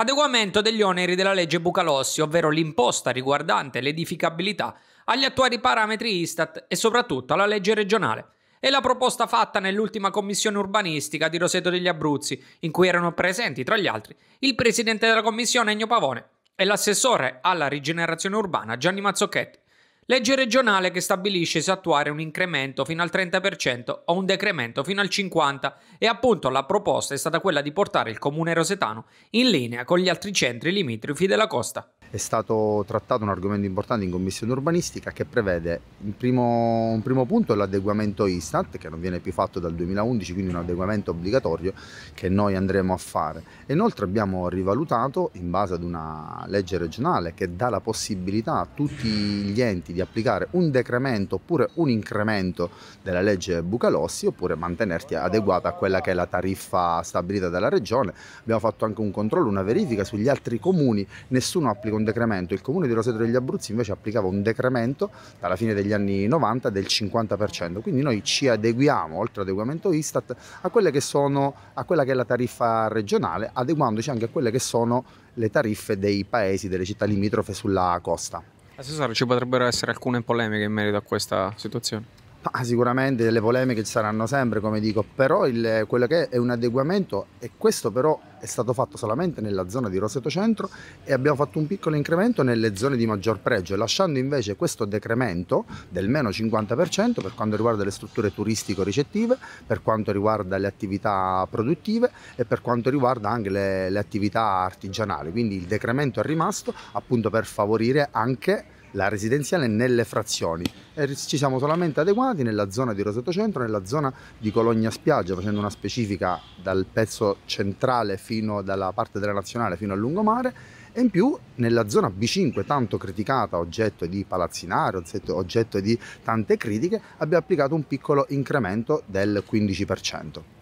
Adeguamento degli oneri della legge Bucalossi, ovvero l'imposta riguardante l'edificabilità agli attuali parametri Istat e soprattutto alla legge regionale. E la proposta fatta nell'ultima commissione urbanistica di Roseto degli Abruzzi, in cui erano presenti, tra gli altri, il presidente della commissione Ennio Pavone e l'assessore alla rigenerazione urbana Gianni Mazzocchetti. Legge regionale che stabilisce se attuare un incremento fino al 30% o un decremento fino al 50% e appunto la proposta è stata quella di portare il comune rosetano in linea con gli altri centri limitrofi della costa è stato trattato un argomento importante in commissione urbanistica che prevede un primo, un primo punto l'adeguamento Istat che non viene più fatto dal 2011 quindi un adeguamento obbligatorio che noi andremo a fare e inoltre abbiamo rivalutato in base ad una legge regionale che dà la possibilità a tutti gli enti di applicare un decremento oppure un incremento della legge Bucalossi oppure mantenerti adeguata a quella che è la tariffa stabilita dalla regione abbiamo fatto anche un controllo una verifica sugli altri comuni nessuno applica un decremento, il comune di Roseto degli Abruzzi invece applicava un decremento dalla fine degli anni 90 del 50%, quindi noi ci adeguiamo, oltre adeguamento Istat, a, che sono, a quella che è la tariffa regionale, adeguandoci anche a quelle che sono le tariffe dei paesi, delle città limitrofe sulla costa. Assessore, ci potrebbero essere alcune polemiche in merito a questa situazione? Ma ah, sicuramente delle polemiche ci saranno sempre, come dico, però il, quello che è un adeguamento e questo però è stato fatto solamente nella zona di Roseto Centro e abbiamo fatto un piccolo incremento nelle zone di maggior pregio, lasciando invece questo decremento del meno 50% per quanto riguarda le strutture turistico-ricettive, per quanto riguarda le attività produttive e per quanto riguarda anche le, le attività artigianali. Quindi il decremento è rimasto appunto per favorire anche la residenziale nelle frazioni e eh, ci siamo solamente adeguati nella zona di Roseto Centro, nella zona di Cologna Spiaggia, facendo una specifica dal pezzo centrale fino dalla parte della nazionale fino al lungomare e in più nella zona B5 tanto criticata, oggetto di palazzinare, oggetto di tante critiche, abbiamo applicato un piccolo incremento del 15%.